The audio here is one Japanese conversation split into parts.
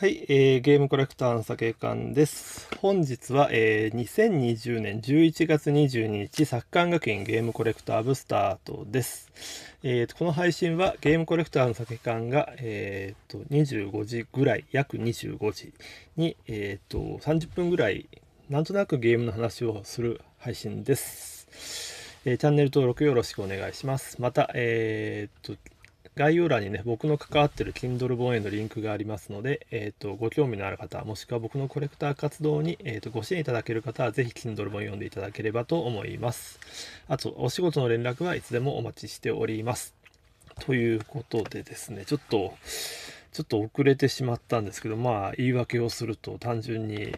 はい、えー、ゲームコレクターの酒館です。本日は、えー、2020年11月22日、作館学院ゲームコレクターブスタートです。えー、この配信はゲームコレクターの酒館が、えーと、25時ぐらい、約25時に、えーと、と30分ぐらい、なんとなくゲームの話をする配信です。えー、チャンネル登録よろしくお願いします。また、えーと概要欄にね、僕の関わってる Kindle 本へのリンクがありますので、えっ、ー、と、ご興味のある方、もしくは僕のコレクター活動に、えっ、ー、と、ご支援いただける方は、ぜひ Kindle 本読んでいただければと思います。あと、お仕事の連絡はいつでもお待ちしております。ということでですね、ちょっと、ちょっと遅れてしまったんですけど、まあ、言い訳をすると単純に、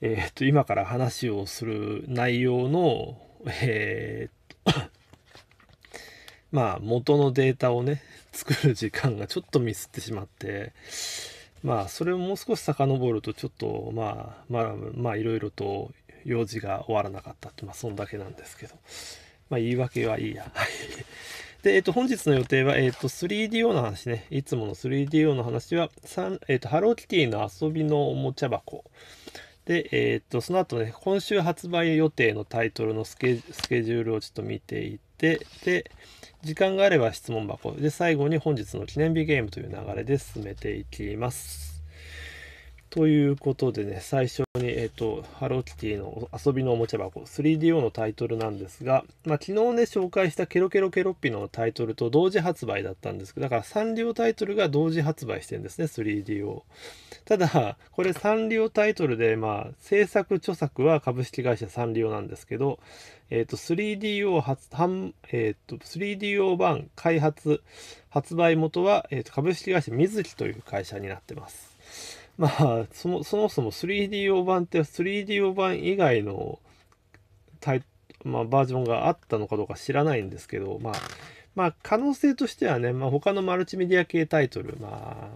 えっ、ー、と、今から話をする内容の、えっとまあ元のデータをね作る時間がちょっとミスってしまってまあそれをもう少し遡るとちょっとまあまあまあいろいろと用事が終わらなかったってまあそんだけなんですけどまあ言い訳はいいや。で、えっ、と、本日の予定は、えっ、ー、と、3DO の話ね。いつもの 3DO の話は、えっ、と、ハローキティの遊びのおもちゃ箱。で、えっ、と、その後ね、今週発売予定のタイトルのスケジュールをちょっと見ていてで時間があれば質問箱で最後に本日の記念日ゲームという流れで進めていきます。ということでね、最初に、えっ、ー、と、ハローキティの遊びのおもちゃ箱、3DO のタイトルなんですが、まあ、昨日ね、紹介したケロケロケロッピのタイトルと同時発売だったんですけど、だからサンリオタイトルが同時発売してるんですね、3DO。ただ、これサンリオタイトルで、まあ、制作著作は株式会社サンリオなんですけど、えっ、ー、と、3DO 発、えっ、ー、と、3DO 版開発、発売元は、えっ、と、株式会社水木という会社になってます。まあそもそもそも 3D 用版って 3D 用版以外のタイ、まあ、バージョンがあったのかどうか知らないんですけど、まあ、まあ可能性としてはね、まあ、他のマルチメディア系タイトル、ま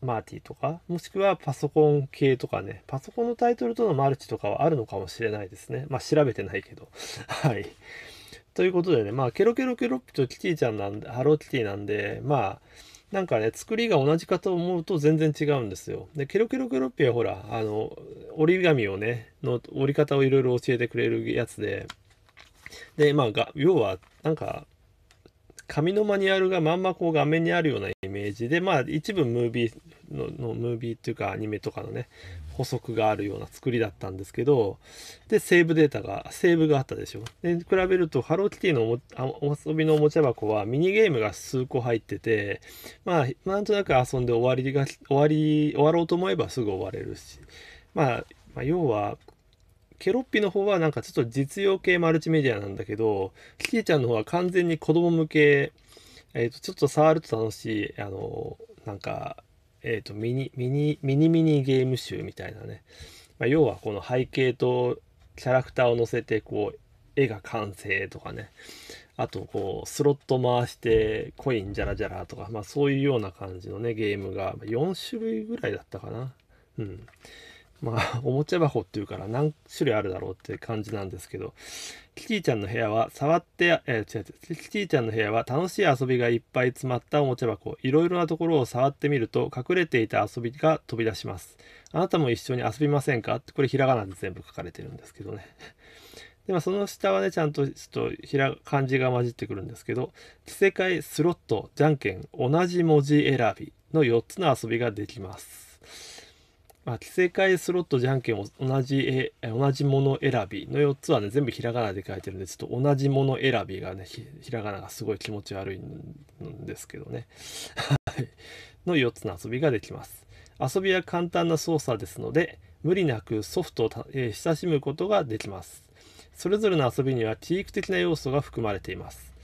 あ、マーティとか、もしくはパソコン系とかね、パソコンのタイトルとのマルチとかはあるのかもしれないですね。まあ調べてないけど。はい。ということでね、まあケロケロケロッピとキティちゃんなんで、ハローキティなんで、まあ、なんかね、作りが同じかと思うと全然違うんですよ。で、ケロケロケロッピはほら、あの、折り紙をね、の折り方をいろいろ教えてくれるやつで、で、まあが、要は、なんか、紙のマニュアルがまんまこう画面にあるようなイメージで、まあ、一部ムービーのムービーというかアニメとかのね補足があるような作りだったんですけどでセーブデータがセーブがあったでしょで比べるとハローキティのお遊びのおもちゃ箱はミニゲームが数個入っててまあなんとなく遊んで終わりが終わり終わろうと思えばすぐ終われるしまあ、まあ、要はケロッピの方はなんかちょっと実用系マルチメディアなんだけど、キティちゃんの方は完全に子供向け、えっ、ー、と、ちょっと触ると楽しい、あの、なんか、えっ、ー、と、ミニ、ミニ、ミニミニゲーム集みたいなね。まあ、要はこの背景とキャラクターを乗せて、こう、絵が完成とかね。あと、こう、スロット回して、コインじゃらじゃらとか、まあそういうような感じのね、ゲームが4種類ぐらいだったかな。うん。まあ、おもちゃ箱っていうから何種類あるだろうって感じなんですけど、キティちゃんの部屋は触って、えー、違う違う、キティちゃんの部屋は楽しい遊びがいっぱい詰まったおもちゃ箱、いろいろなところを触ってみると、隠れていた遊びが飛び出します。あなたも一緒に遊びませんかって、これひらがなで全部書かれてるんですけどね。で、まあ、その下はね、ちゃんと、ちょっと、ひら、漢字が混じってくるんですけど、着せ替え、スロット、じゃんけん、同じ文字選びの4つの遊びができます。まあ、着せスロットじゃんけんを同じえ同じもの選びの4つはね全部ひらがなで書いてるんでちょっと同じもの選びがねひらがながすごい気持ち悪いんですけどねの4つの遊びができます遊びは簡単な操作ですので無理なくソフトを、えー、親しむことができますそれぞれの遊びには地域的な要素が含まれています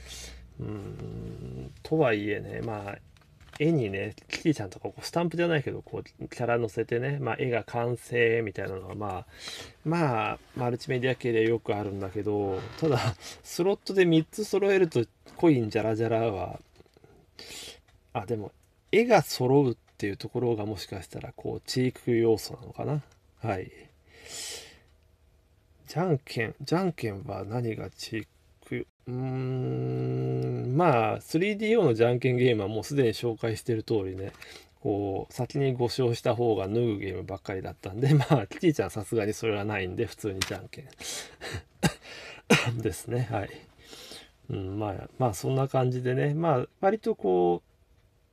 うーんとはいえねまあ絵にね、キティちゃんとかこうスタンプじゃないけど、こう、キャラ載せてね、まあ、絵が完成みたいなのは、まあ、まあ、マルチメディア系でよくあるんだけど、ただ、スロットで3つ揃えると、コインじゃらじゃらは、あ、でも、絵が揃うっていうところがもしかしたら、こう、チーク要素なのかな。はい。じゃんけん、じゃんけんは何がチーうーん、まあ、3DO のじゃんけんゲームはもうすでに紹介してる通りね、こう、先に5勝した方が脱ぐゲームばっかりだったんで、まあ、キティちゃんさすがにそれはないんで、普通にじゃんけん ですね、はい。うん、まあ、まあ、そんな感じでね、まあ、割とこ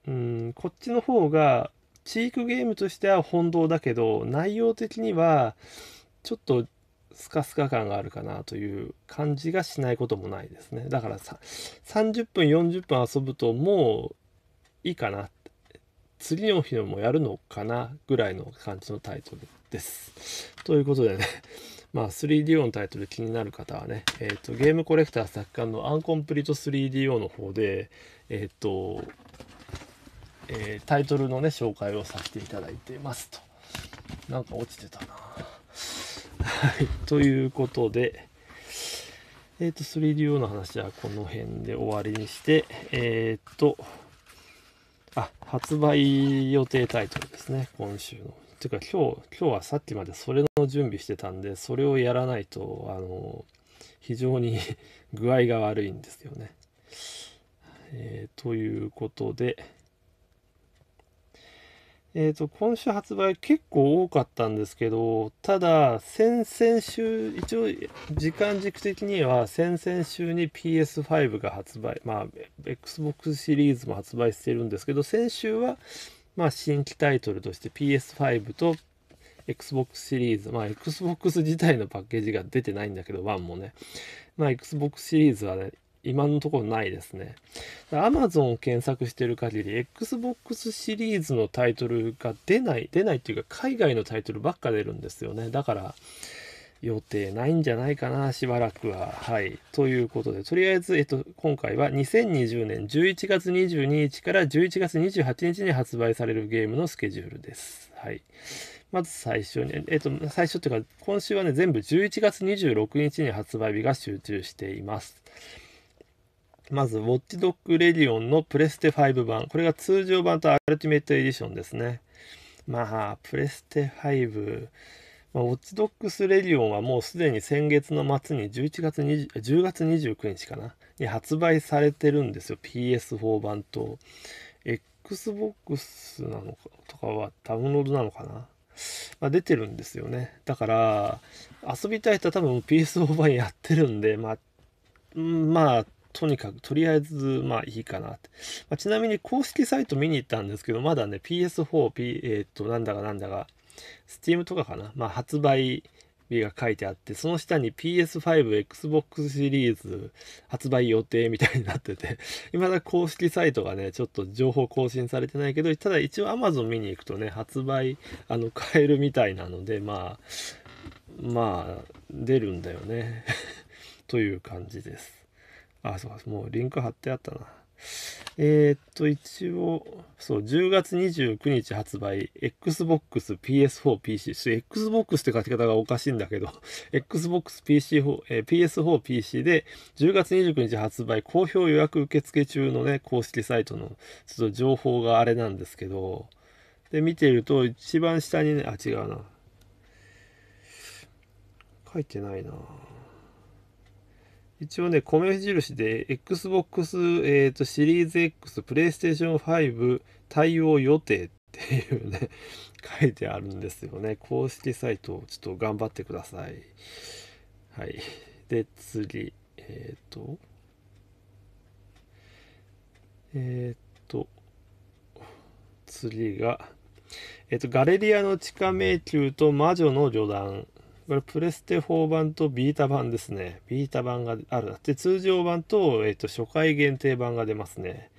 う、うん、こっちの方が、チークゲームとしては本堂だけど、内容的には、ちょっとスカスカ感があるかなという感じがしないこともないですねだからさ30分40分遊ぶともういいかな次の日もやるのかなぐらいの感じのタイトルですということでね まあ 3DO のタイトル気になる方はね、えーと、ゲームコレクター作家のアンコンプリート 3DO の方で、えっ、ー、とえー、タイトルのね紹介をさせていただいていますとなんか落ちてたなはい、ということで、えっ、ー、と、3DO の話はこの辺で終わりにして、えっ、ー、と、あ、発売予定タイトルですね、今週の。ていうか、今日、今日はさっきまでそれの準備してたんで、それをやらないと、あの、非常に 具合が悪いんですよね。えー、ということで、えー、と、今週発売結構多かったんですけど、ただ、先々週、一応、時間軸的には、先々週に PS5 が発売、まあ、Xbox シリーズも発売してるんですけど、先週は、まあ、新規タイトルとして PS5 と Xbox シリーズ、まあ、Xbox 自体のパッケージが出てないんだけど、1もね。まあ、Xbox シリーズはね、今のところないですね。Amazon を検索してる限り、Xbox シリーズのタイトルが出ない、出ないっていうか、海外のタイトルばっか出るんですよね。だから、予定ないんじゃないかな、しばらくは。はい。ということで、とりあえず、えっと、今回は2020年11月22日から11月28日に発売されるゲームのスケジュールです。はい。まず最初に、えっと、最初っていうか、今週はね、全部11月26日に発売日が集中しています。まず、ウォッチドッグレディオンのプレステ5版。これが通常版とアルティメットエディションですね。まあ、プレステ5。まあ、ウォッチドッグスレディオンはもうすでに先月の末に11月20 10月29日かなに発売されてるんですよ。PS4 版と。Xbox なのかとかはダウンロードなのかな、まあ、出てるんですよね。だから、遊びたい人は多分 PS4 版やってるんで、まあ、まあ、とにかくとりあえずまあいいかなって、まあ、ちなみに公式サイト見に行ったんですけどまだね PS4、P、えー、っとなんだかなんだか Steam とかかな、まあ、発売日が書いてあってその下に PS5Xbox シリーズ発売予定みたいになってていま だ公式サイトがねちょっと情報更新されてないけどただ一応 Amazon 見に行くとね発売あの買えるみたいなのでまあまあ出るんだよね という感じですあ、そうもうリンク貼ってあったな。えー、っと、一応、そう、10月29日発売、Xbox、PS4、PC。Xbox って書き方がおかしいんだけど、Xbox、PC4、えー、PS4、PC で、10月29日発売、好評予約受付中のね、公式サイトの、ちょっと情報があれなんですけど、で、見てると、一番下にね、あ、違うな。書いてないな一応ね、米印で Xbox、えーと、とシリーズ X、PlayStation 5対応予定っていうね、書いてあるんですよね。公式サイト、ちょっと頑張ってください。はい。で、次。えっ、ー、と。えっ、ー、と。次が。えっ、ー、と、ガレリアの地下迷宮と魔女の旅団。これプレステ4版とビータ版ですね。ビータ版があるな。で、通常版と、えっ、ー、と、初回限定版が出ますね。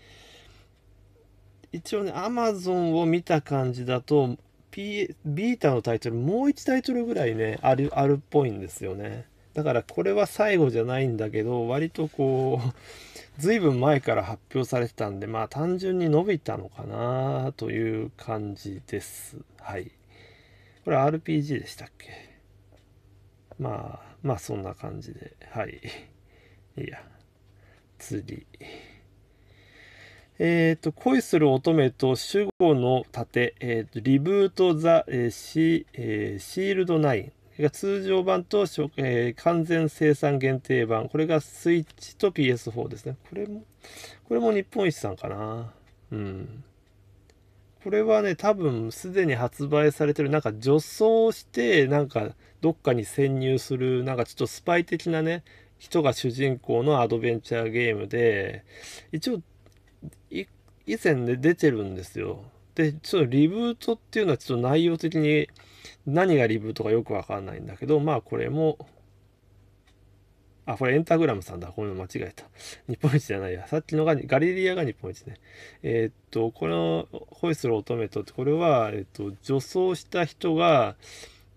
一応ね、Amazon を見た感じだと、P、ビータのタイトル、もう1タイトルぐらいね、ある、あるっぽいんですよね。だからこれは最後じゃないんだけど、割とこう、ずいぶん前から発表されてたんで、まあ単純に伸びたのかなという感じです。はい。これ RPG でしたっけまあ、まあそんな感じで、はい。いや、釣り。えっ、ー、と、恋する乙女と守護の盾、えーと、リブート・ザ、えーシえー、シールド9が通常版と、えー、完全生産限定版。これがスイッチと PS4 ですね。これも、これも日本一さんかな。うん。これはね多分すでに発売されてるなんか女装してなんかどっかに潜入するなんかちょっとスパイ的なね人が主人公のアドベンチャーゲームで一応以前ね出てるんですよでちょっとリブートっていうのはちょっと内容的に何がリブートかよくわかんないんだけどまあこれもあ、これエンタグラムさんだ。これ間違えた。日本一じゃないや。さっきのがガリリアが日本一ね。えー、っと、このイする乙女とって、これは、えー、っと、女装した人が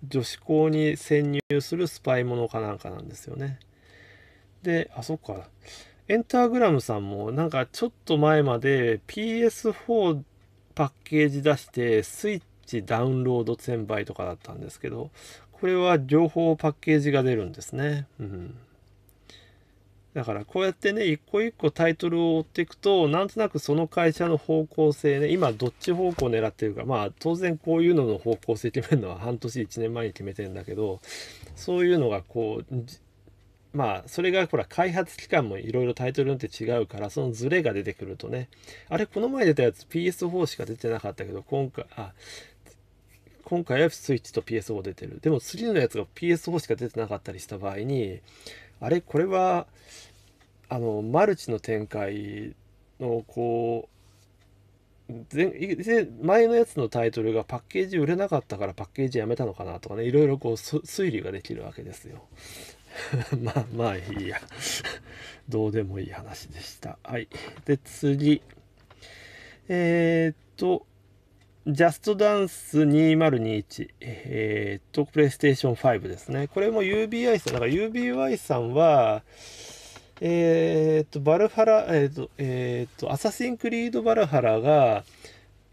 女子校に潜入するスパイものかなんかなんですよね。で、あ、そっか。エンターグラムさんもなんかちょっと前まで PS4 パッケージ出してスイッチダウンロード転売とかだったんですけどこれは両方パッケージが出るんですね。うんだからこうやってね一個一個タイトルを追っていくとなんとなくその会社の方向性ね今どっち方向を狙ってるかまあ当然こういうのの方向性決めるのは半年1年前に決めてるんだけどそういうのがこうまあそれがほら開発期間もいろいろタイトルによって違うからそのズレが出てくるとねあれこの前出たやつ PS4 しか出てなかったけど今回あ今回はスイッチと PS4 出てるでも次のやつが PS4 しか出てなかったりした場合にあれこれはあのマルチの展開のこう前のやつのタイトルがパッケージ売れなかったからパッケージやめたのかなとかねいろいろこう推理ができるわけですよ。まあまあいいやどうでもいい話でした。はい。で次。えー、っとジャストダンス2021、えー、っと、プレイステーション5ですね。これも UBI さん、だから UBI さんは、えー、っと、バルハラ、えー、っと、えー、っと、アサシンクリード・バルハラが、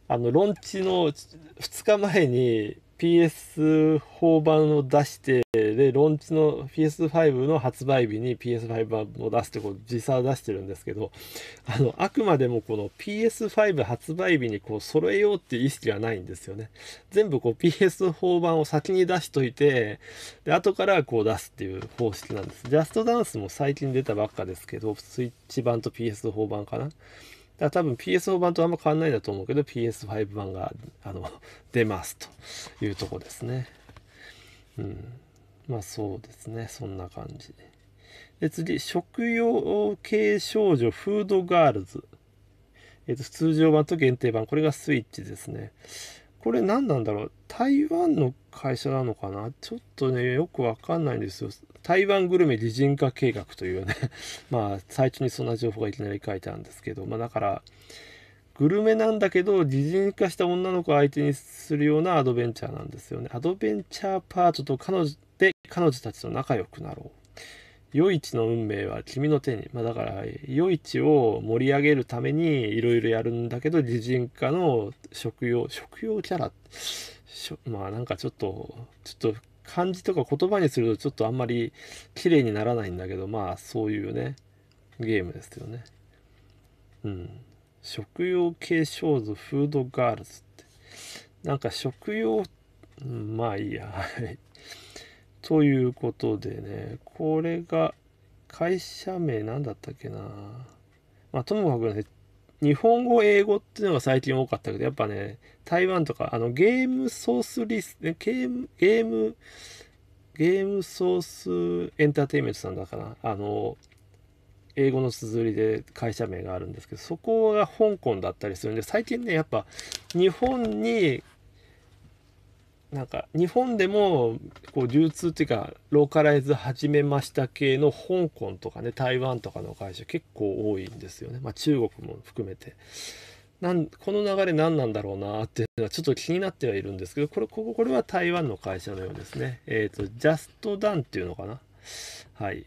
あの、ロンチの2日前に、PS4 版を出して、で、ローンチの PS5 の発売日に PS5 版を出して、こう、時差出してるんですけど、あの、あくまでもこの PS5 発売日にこう、揃えようっていう意識はないんですよね。全部こう、PS4 版を先に出しといて、で、後からこう出すっていう方式なんです。ジャストダンスも最近出たばっかですけど、スイッチ版と PS4 版かな。だから多分 PS4 版とあんま変わんないんだと思うけど PS5 版があの 出ますというとこですね。うん。まあそうですね。そんな感じ。で次、食用系少女フードガールズ。えっ、と、通常版と限定版。これがスイッチですね。これ何なんだろう台湾の会社なのかなちょっとね、よくわかんないんですよ。台湾グルメ擬人化計画というね まあ、最初にそんな情報がいきなり書いてあるんですけど、まあ、だから、グルメなんだけど、擬人化した女の子を相手にするようなアドベンチャーなんですよね。アドベンチャーパートと彼女で、彼女たちと仲良くなろう。余市の運命は君の手に。まあ、だから、余市を盛り上げるためにいろいろやるんだけど、擬人化の食用、食用キャラ。まあなんかちょっと、ちょっと漢字とか言葉にするとちょっとあんまり綺麗にならないんだけど、まあそういうね、ゲームですよね。うん。食用継承図フードガールズって。なんか食用、うん、まあいいや。はい。ということでね、これが会社名なんだったっけな。まあともかくね、日本語、英語っていうのが最近多かったけど、やっぱね、台湾とか、あの、ゲームソースリス、ゲーム、ゲーム、ゲームソースエンターテインメントさんだから、あの、英語の綴りで会社名があるんですけど、そこが香港だったりするんで、最近ね、やっぱ日本になんか日本でもこう流通っていうかローカライズ始めました系の香港とかね台湾とかの会社結構多いんですよね、まあ、中国も含めてなんこの流れ何なんだろうなっていうのはちょっと気になってはいるんですけどこれこここれは台湾の会社のようですねえっ、ー、とジャストダンっていうのかなはい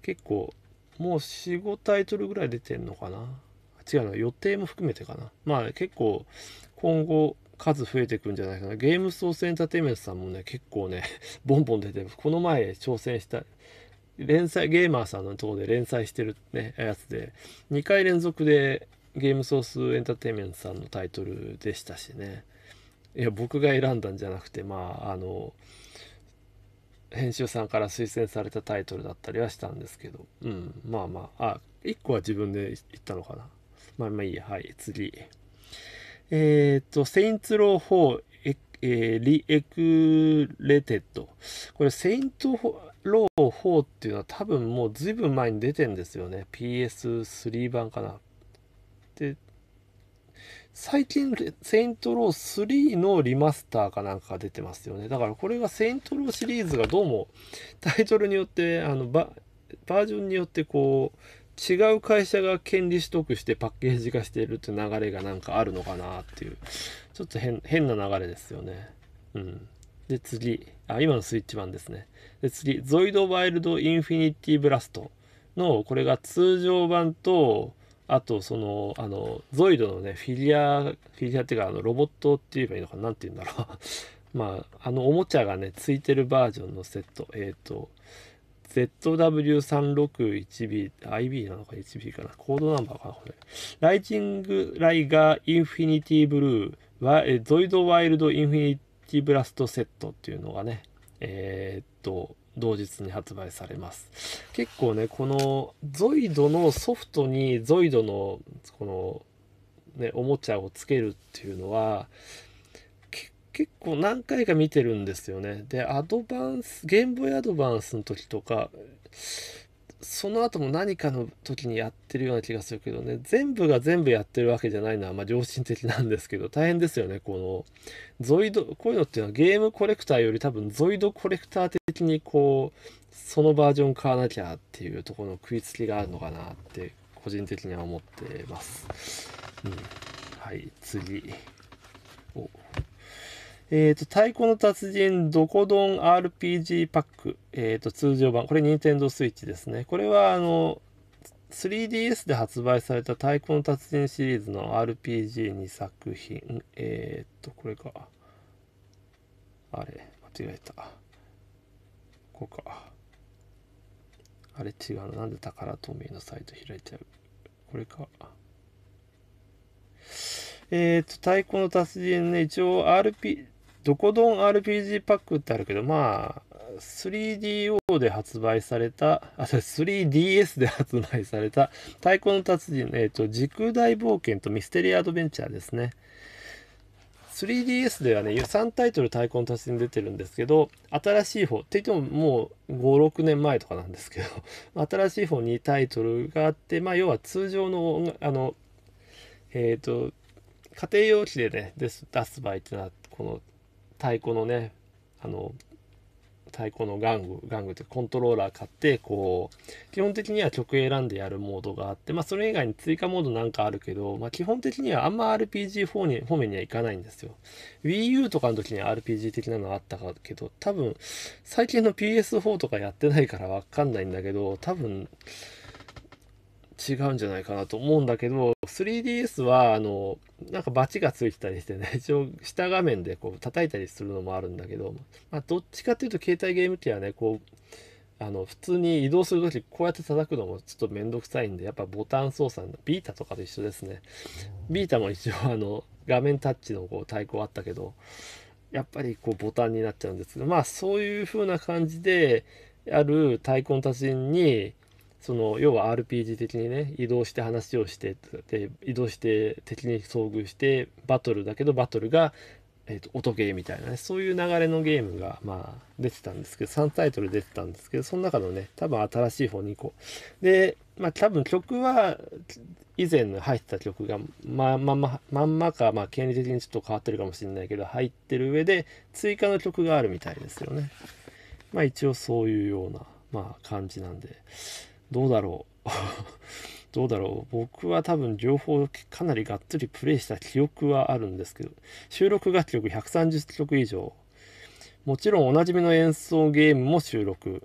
結構もう45タイトルぐらい出てんのかな違うの予定も含めてかなまあ結構今後数増えてくんじゃないかな。ゲームソースエンターテイメントさんもね、結構ね、ボンボン出て、この前挑戦した、連載、ゲーマーさんのとこで連載してるね、やつで、2回連続でゲームソースエンターテイメントさんのタイトルでしたしね。いや、僕が選んだんじゃなくて、まあ、あの、編集さんから推薦されたタイトルだったりはしたんですけど、うん、まあまあ、あ、1個は自分で言ったのかな。まあまあいいや、はい、次。えっ、ー、と、セインツロー4エ、えー、リエクレテッド。これ、セイントロー4っていうのは多分もう随分前に出てんですよね。PS3 版かな。で、最近、セイントロー3のリマスターかなんかが出てますよね。だからこれがセイントローシリーズがどうもタイトルによって、あのバ、バージョンによってこう、違う会社が権利取得してパッケージ化しているって流れがなんかあるのかなっていうちょっと変変な流れですよねうんで次あ今のスイッチ版ですねで次ゾイドワイルドインフィニティブラストのこれが通常版とあとそのあのゾイドのねフィギュアフィギュアっていうかあのロボットって言えばいいのかな何て言うんだろう まああのおもちゃがねついてるバージョンのセットえっ、ー、と ZW361BIB なのか HB かなコードナンバーかなこれ。ライチングライガーインフィニティブルー、ゾイドワイルドインフィニティブラストセットっていうのがね、えー、っと、同日に発売されます。結構ね、このゾイドのソフトにゾイドのこのね、おもちゃをつけるっていうのは、結構何回か見てるんですよね。で、アドバンス、ゲームボーイアドバンスの時とか、その後も何かの時にやってるような気がするけどね、全部が全部やってるわけじゃないのは、まあ、良心的なんですけど、大変ですよね、この、ゾイド、こういうのっていうのはゲームコレクターより多分ゾイドコレクター的にこう、そのバージョン買わなきゃっていうところの食いつきがあるのかなって、個人的には思ってます。うん。はい、次。おえっ、ー、と、太鼓の達人ドコドン RPG パック、えっ、ー、と、通常版、これニンテンドースイッチですね。これは、あの、3DS で発売された太鼓の達人シリーズの RPG2 作品、えっ、ー、と、これか。あれ、間違えた。こうか。あれ違うの。なんで宝透明のサイト開いちゃう。これか。えっ、ー、と、太鼓の達人ね、一応 RP、どこどん RPG パックってあるけど、まあ、3DO で発売された、あ、それ 3DS で発売された、太鼓の達人、えっ、ー、と、時空大冒険とミステリーアドベンチャーですね。3DS ではね、3タイトル太鼓の達人出てるんですけど、新しい方、って言ってももう5、6年前とかなんですけど、新しい方にタイトルがあって、まあ、要は通常の、あの、えっ、ー、と、家庭用機でね、す出す場合っていうのは、この太鼓のねあの太鼓の玩具玩具ってコントローラー買ってこう基本的には曲選んでやるモードがあってまあそれ以外に追加モードなんかあるけど、まあ、基本的にはあんま RPG 方に方面にはいかないんですよ WiiU とかの時には RPG 的なのあったけど多分最近の PS4 とかやってないからわかんないんだけど多分違うんじゃないかなと思うんだけど 3DS はあのなんかバチがついてたりしてね 一応下画面でこう叩いたりするのもあるんだけど、まあ、どっちかっていうと携帯ゲーム機はねこうあの普通に移動する時こうやって叩くのもちょっと面倒くさいんでやっぱボタン操作のビータとかと一緒ですねビータも一応あの画面タッチのこう対抗あったけどやっぱりこうボタンになっちゃうんですけどまあそういう風な感じである太鼓の達人にその要は RPG 的にね移動して話をしてで移動して敵に遭遇してバトルだけどバトルが、えーと、音ゲーみたいなねそういう流れのゲームがまあ出てたんですけど3タイトル出てたんですけどその中のね多分新しい方に行こうでまあ多分曲は以前の入ってた曲がままままんまかまあ権利的にちょっと変わってるかもしれないけど入ってる上で追加の曲があるみたいですよねまあ一応そういうようなまあ感じなんでどうだろう どうだろう僕は多分両方かなりがっつりプレイした記憶はあるんですけど収録楽曲130曲以上もちろんおなじみの演奏ゲームも収録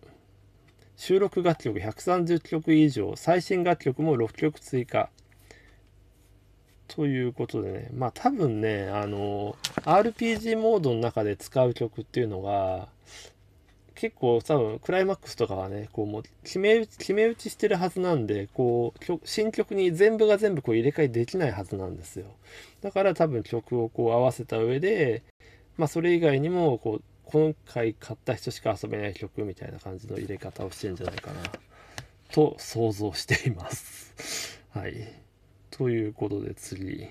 収録楽曲130曲以上最新楽曲も6曲追加ということでねまあ多分ねあの RPG モードの中で使う曲っていうのが結構多分クライマックスとかはねこうもう決め打ち決め打ちしてるはずなんでこう新曲に全部が全部こう入れ替えできないはずなんですよだから多分曲をこう合わせた上でまあそれ以外にもこう今回買った人しか遊べない曲みたいな感じの入れ方をしてるんじゃないかなと想像しています はいということで次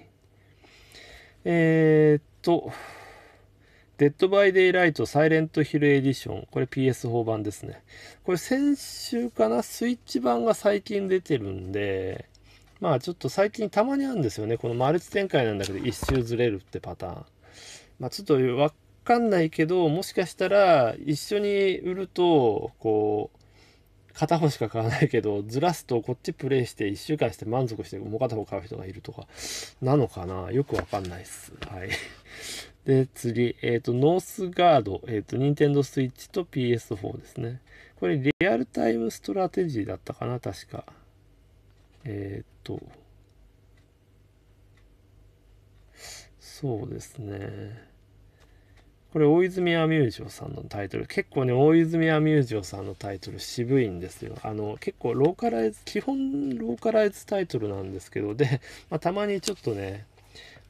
えー、っとデッドバイデイライトサイレントヒルエディション。これ PS4 版ですね。これ先週かなスイッチ版が最近出てるんで、まあちょっと最近たまにあるんですよね。このマルチ展開なんだけど一周ずれるってパターン。まあちょっとわかんないけど、もしかしたら一緒に売ると、こう、片方しか買わないけど、ずらすとこっちプレイして1週間して満足してもう片方買う人がいるとか、なのかなよくわかんないっす。はい。で、次、えっ、ー、と、ノースガード、えっ、ー、と、ニンテンドスイッチと PS4 ですね。これ、リアルタイムストラテジーだったかな、確か。えっ、ー、と、そうですね。これ、大泉アミュージョさんのタイトル。結構ね、大泉アミュージョさんのタイトル渋いんですよ。あの、結構ローカライズ、基本ローカライズタイトルなんですけど、で、まあ、たまにちょっとね、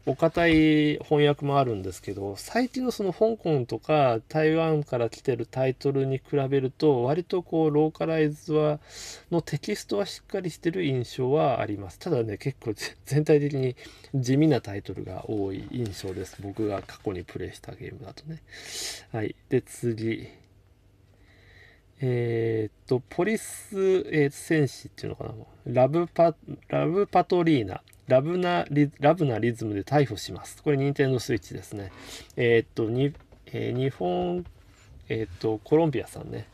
お堅い翻訳もあるんですけど最近のその香港とか台湾から来てるタイトルに比べると割とこうローカライズはのテキストはしっかりしてる印象はありますただね結構全体的に地味なタイトルが多い印象です僕が過去にプレイしたゲームだとねはいで次えー、っと、ポリス、えー、戦士っていうのかなラブパ、ラブパトリーナ。ラブなリラブリズムで逮捕します。これ、任天堂スイッチですね。えー、っと、にえー、日本、えー、っと、コロンビアさんね。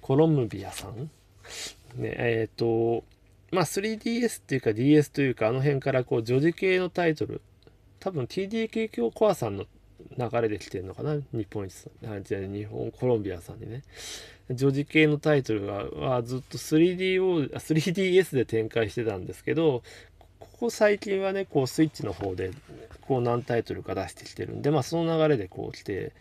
コロンビアさんね、えっと、まあ、3DS っていうか DS というか、あの辺からこう、女児系のタイトル、多分 TDK コアさんの流れで来てるのかな日本一さじゃ日本コロンビアさんにね女児系のタイトルはずっと 3DO3DS で展開してたんですけどここ最近はね、こうスイッチの方で、こう何タイトルか出してきてるんで、まあその流れでこう来て、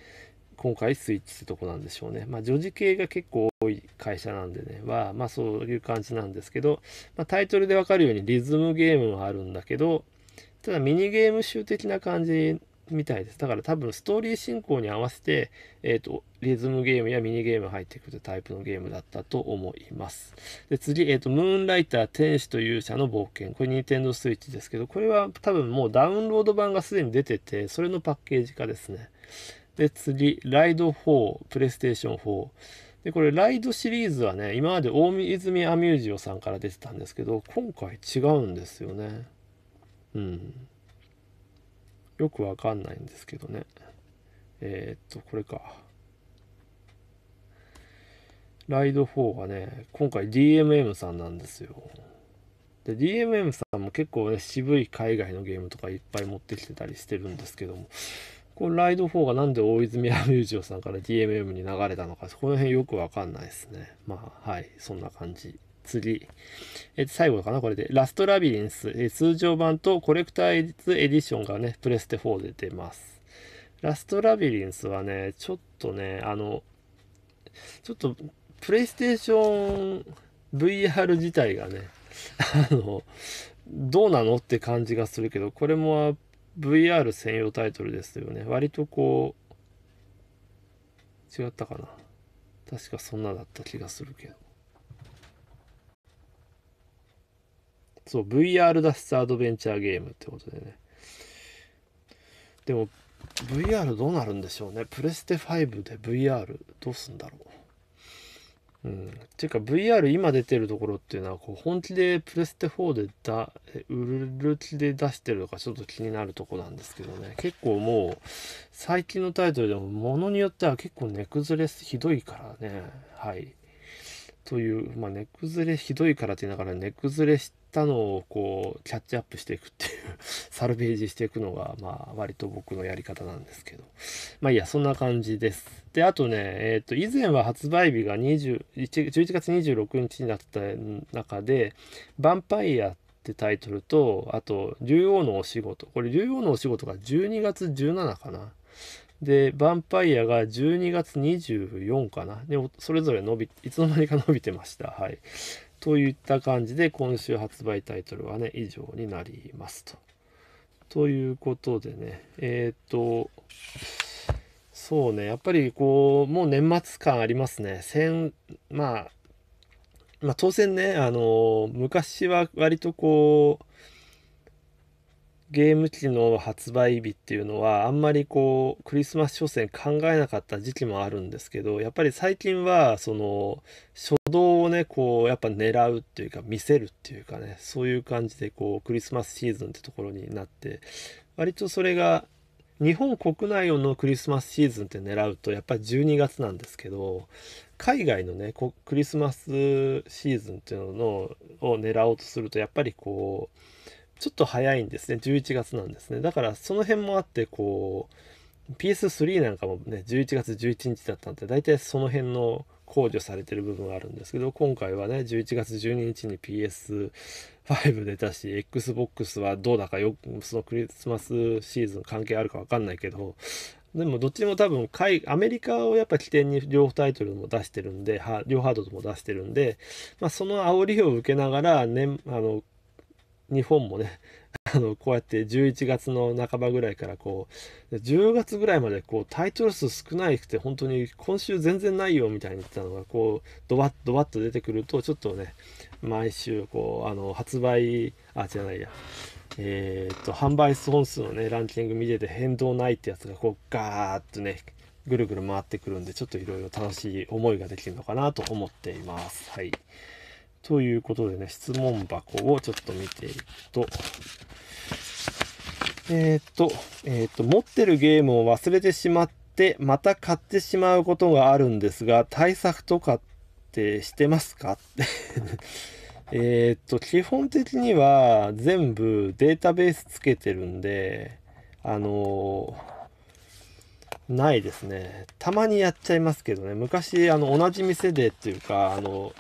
今回スイッチってとこなんでしょうね。まあ女児系が結構多い会社なんでね、は、まあそういう感じなんですけど、まあ、タイトルでわかるようにリズムゲームはあるんだけど、ただミニゲーム集的な感じみたいです。だから多分ストーリー進行に合わせて、えっ、ー、と、リズムゲームやミニゲーム入ってくるタイプのゲームだったと思います。で、次、えっ、ー、と、ムーンライター天使と勇者の冒険。これ、ニンテンド n d o Switch ですけど、これは多分もうダウンロード版がすでに出てて、それのパッケージ化ですね。で、次、ライド4、プレイステーション4。で、これ、ライドシリーズはね、今まで大泉アミュージオさんから出てたんですけど、今回違うんですよね。うん。よくわかんないんですけどね。えー、っと、これか。ライド4がね、今回 DMM さんなんですよ。で、DMM さんも結構ね、渋い海外のゲームとかいっぱい持ってきてたりしてるんですけども、このライド4がなんで大泉アミュージオさんから DMM に流れたのか、そこら辺よくわかんないですね。まあ、はい、そんな感じ。次。え最後かな、これで。ラストラビリンス、え通常版とコレクターズエディションがね、プレステ4で出ます。ラストラビリンスはね、ちょっとね、あの、ちょっと、プレイステーション VR 自体がね、あの、どうなのって感じがするけど、これも VR 専用タイトルですよね。割とこう、違ったかな。確かそんなだった気がするけど。そう、VR 脱出アドベンチャーゲームってことでね。でも、VR どうなるんでしょうね。プレステ5で VR どうすんだろう。うん。ていうか VR 今出てるところっていうのは、こう本気でプレステ4でだ、売る気で出してるのかちょっと気になるとこなんですけどね。結構もう、最近のタイトルでも、ものによっては結構値崩れひどいからね。はい。という、まあ、根崩れひどいからって言いながら、根崩れして、ったのをこうキャッチアップしていくっていうサルベージしていくのがまあ割と僕のやり方なんですけどまあいいやそんな感じですであとねえっ、ー、と以前は発売日が20 11月26日になった中で「ヴァンパイア」ってタイトルとあと「竜王のお仕事」これ竜王のお仕事が12月17かなで、ヴァンパイアが12月24かな。で、それぞれ伸び、いつの間にか伸びてました。はい。といった感じで、今週発売タイトルはね、以上になりますと。ということでね、えっ、と、そうね、やっぱりこう、もう年末感ありますね。先、まあ、まあ、当然ね、あのー、昔は割とこう、ゲーム機の発売日っていうのはあんまりこうクリスマス商戦考えなかった時期もあるんですけどやっぱり最近はその初動をねこうやっぱ狙うっていうか見せるっていうかねそういう感じでこうクリスマスシーズンってところになって割とそれが日本国内のクリスマスシーズンって狙うとやっぱり12月なんですけど海外のねクリスマスシーズンっていうのを狙おうとするとやっぱりこうちょっと早いんですね。11月なんですね。だからその辺もあって、こう、PS3 なんかもね、11月11日だったんで、大体その辺の控除されてる部分があるんですけど、今回はね、11月12日に PS5 出たし、Xbox はどうだかよ、く、そのクリスマスシーズン関係あるかわかんないけど、でもどっちも多分アメリカをやっぱ起点に両タイトルも出してるんで、両ハードとも出してるんで、まあ、その煽りを受けながら、ね、あの日本もね、あの、こうやって11月の半ばぐらいからこう、10月ぐらいまでこう、タイトル数少ないくて、本当に今週全然ないよみたいに言ってたのが、こう、ドバッドバッと出てくると、ちょっとね、毎週こう、あの、発売、あ、じゃないや、えー、っと、販売本数のね、ランキング見てて変動ないってやつが、こう、ガーッとね、ぐるぐる回ってくるんで、ちょっといろいろ楽しい思いができるのかなと思っています。はい。ということでね、質問箱をちょっと見ていくと、えっ、と、えっ、と、持ってるゲームを忘れてしまって、また買ってしまうことがあるんですが、対策とかってしてますかって えっと、基本的には全部データベースつけてるんで、あのー、ないですね。たまにやっちゃいますけどね。昔、あの、同じ店でっていうか、あの、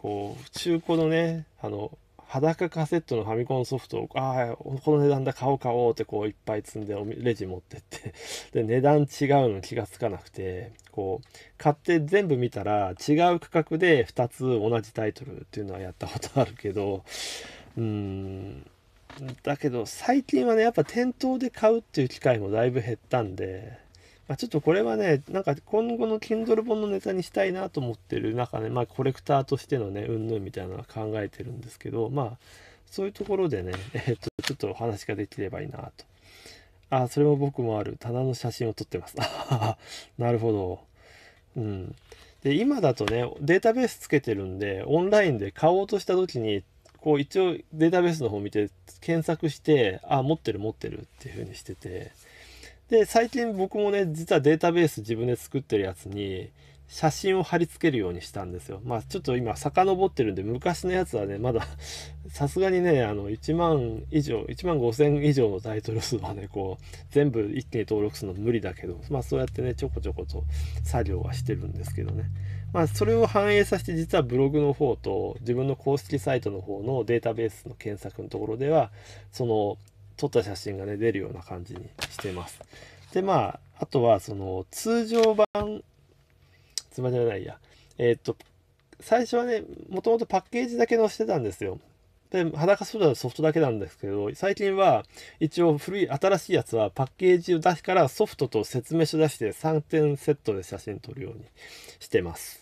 こう、中古のね、あの、裸カセットのファミコンソフトを、ああ、この値段だ、買おう買おうってこういっぱい積んでレジ持ってって で、値段違うの気がつかなくて、こう、買って全部見たら違う価格で2つ同じタイトルっていうのはやったことあるけど、うん、だけど最近はね、やっぱ店頭で買うっていう機会もだいぶ減ったんで、まちょっとこれはね、なんか今後の Kindle 本のネタにしたいなと思ってる中で、まあコレクターとしてのね、うんぬんみたいなのは考えてるんですけど、まあそういうところでね、えっと、ちょっとお話ができればいいなと。あ、それも僕もある。棚の写真を撮ってます。なるほど。うん。で、今だとね、データベースつけてるんで、オンラインで買おうとした時に、こう一応データベースの方見て検索して、あ、持ってる持ってるっていう風にしてて、で、最近僕もね、実はデータベース自分で作ってるやつに、写真を貼り付けるようにしたんですよ。まあちょっと今遡ってるんで昔のやつはねまださすがにねあの1万以上1万5,000以上のタイトル数はねこう全部一気に登録するの無理だけどまあそうやってねちょこちょこと作業はしてるんですけどねまあそれを反映させて実はブログの方と自分の公式サイトの方のデータベースの検索のところではその撮った写真がね、出るような感じにしてます。で、まあ、あとは、その、通常版、つまりはないや、えー、っと、最初はね、もともとパッケージだけ載せてたんですよ。で、裸ソフトはソフトだけなんですけど、最近は一応古い、新しいやつはパッケージを出しからソフトと説明書出して3点セットで写真撮るようにしてます。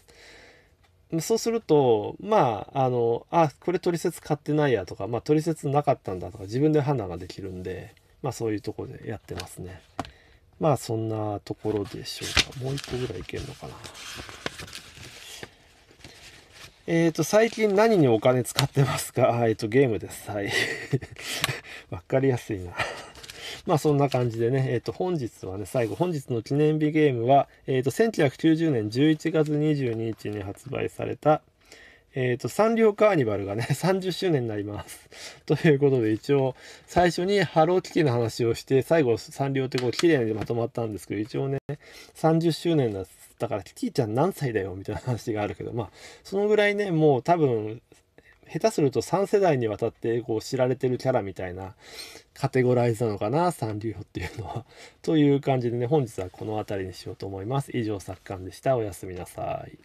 そうすると、まあ、あの、あ、これ取説買ってないやとか、まあ、取説なかったんだとか、自分で判断ができるんで、まあ、そういうとこでやってますね。まあ、そんなところでしょうか。もう一個ぐらいいけるのかな。えっ、ー、と、最近何にお金使ってますか えっ、ー、と、ゲームです。はい。わかりやすいなまあそんな感じでね、えっ、ー、と本日はね、最後、本日の記念日ゲームは、えっ、ー、と1990年11月22日に発売された、えっ、ー、と、サンリオカーニバルがね、30周年になります。ということで、一応、最初にハローキティの話をして、最後、サンリオってこう、綺麗にまとまったんですけど、一応ね、30周年だったから、キティちゃん何歳だよ、みたいな話があるけど、まあ、そのぐらいね、もう多分、下手すると3世代にわたってこう知られてるキャラみたいなカテゴライズなのかな三流リっていうのはという感じでね本日はこの辺りにしようと思います以上作館でしたおやすみなさい